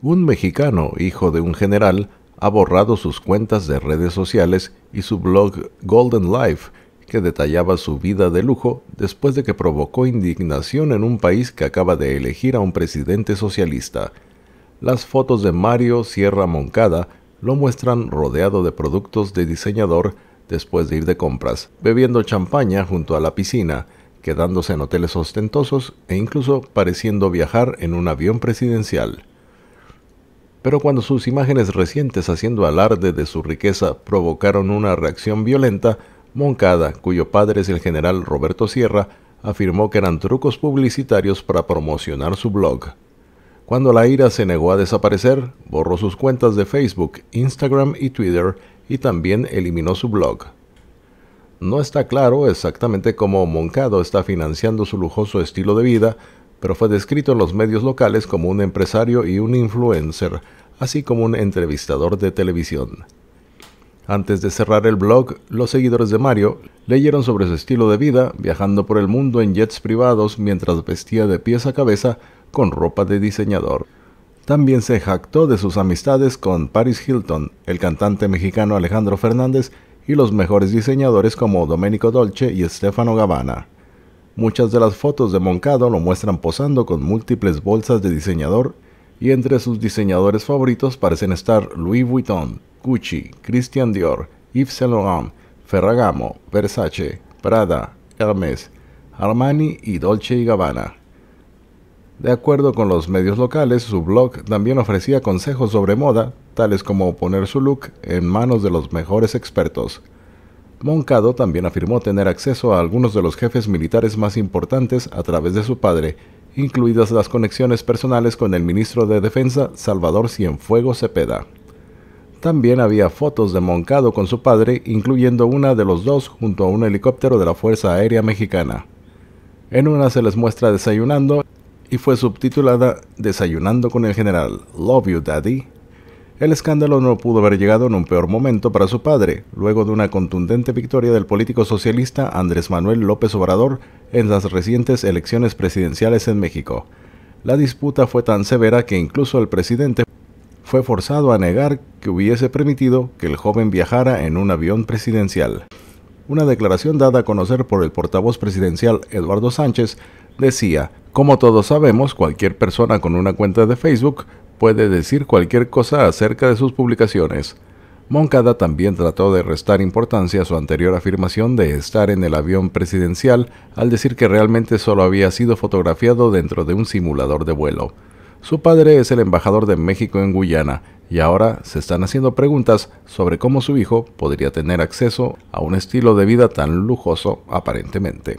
Un mexicano, hijo de un general, ha borrado sus cuentas de redes sociales y su blog Golden Life, que detallaba su vida de lujo después de que provocó indignación en un país que acaba de elegir a un presidente socialista. Las fotos de Mario Sierra Moncada lo muestran rodeado de productos de diseñador después de ir de compras, bebiendo champaña junto a la piscina, quedándose en hoteles ostentosos e incluso pareciendo viajar en un avión presidencial. Pero cuando sus imágenes recientes haciendo alarde de su riqueza provocaron una reacción violenta, Moncada, cuyo padre es el general Roberto Sierra, afirmó que eran trucos publicitarios para promocionar su blog. Cuando la ira se negó a desaparecer, borró sus cuentas de Facebook, Instagram y Twitter y también eliminó su blog. No está claro exactamente cómo Moncado está financiando su lujoso estilo de vida, pero fue descrito en los medios locales como un empresario y un influencer, así como un entrevistador de televisión. Antes de cerrar el blog, los seguidores de Mario leyeron sobre su estilo de vida viajando por el mundo en jets privados mientras vestía de pies a cabeza con ropa de diseñador. También se jactó de sus amistades con Paris Hilton, el cantante mexicano Alejandro Fernández y los mejores diseñadores como Domenico Dolce y Stefano Gabbana. Muchas de las fotos de Moncado lo muestran posando con múltiples bolsas de diseñador y entre sus diseñadores favoritos parecen estar Louis Vuitton, Gucci, Christian Dior, Yves Saint Laurent, Ferragamo, Versace, Prada, Hermes, Armani y Dolce y Gabbana. De acuerdo con los medios locales, su blog también ofrecía consejos sobre moda, tales como poner su look en manos de los mejores expertos. Moncado también afirmó tener acceso a algunos de los jefes militares más importantes a través de su padre, incluidas las conexiones personales con el ministro de Defensa Salvador Cienfuegos Cepeda. También había fotos de Moncado con su padre, incluyendo una de los dos junto a un helicóptero de la Fuerza Aérea Mexicana. En una se les muestra desayunando y fue subtitulada Desayunando con el general, Love You Daddy. El escándalo no pudo haber llegado en un peor momento para su padre, luego de una contundente victoria del político socialista Andrés Manuel López Obrador en las recientes elecciones presidenciales en México. La disputa fue tan severa que incluso el presidente fue forzado a negar que hubiese permitido que el joven viajara en un avión presidencial. Una declaración dada a conocer por el portavoz presidencial Eduardo Sánchez decía, como todos sabemos, cualquier persona con una cuenta de Facebook puede decir cualquier cosa acerca de sus publicaciones. Moncada también trató de restar importancia a su anterior afirmación de estar en el avión presidencial al decir que realmente solo había sido fotografiado dentro de un simulador de vuelo. Su padre es el embajador de México en Guyana y ahora se están haciendo preguntas sobre cómo su hijo podría tener acceso a un estilo de vida tan lujoso aparentemente.